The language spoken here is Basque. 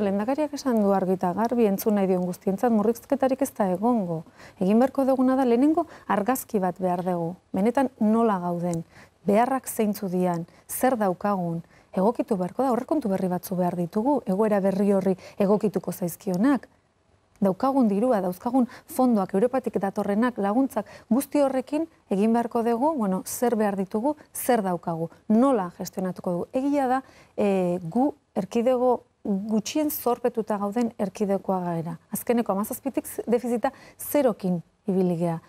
Lendakariak esan du argita garbi entzun nahi dion guztientzat murrizketarik ez da egongo. Egin beharko duguna da lehenengo argazki bat behar dugu. Benetan nola gauden, beharrak zeintzu dian, zer daukagun, egokitu beharko da, horrekontu berri batzu behar ditugu, egoera berri horri egokituko zaizkionak. Daukagun dirua, dauzkagun fondoak, Europatik datorrenak, laguntzak, guzti horrekin egin beharko dugu, bueno, zer behar ditugu, zer daukagu, nola gestionatuko dugu. Egia da, eh, gu erkidego gutxien zorpetuta gauden erkidekoa gara. Azkeneko, amazazpitik defizita zerokin ibiligea.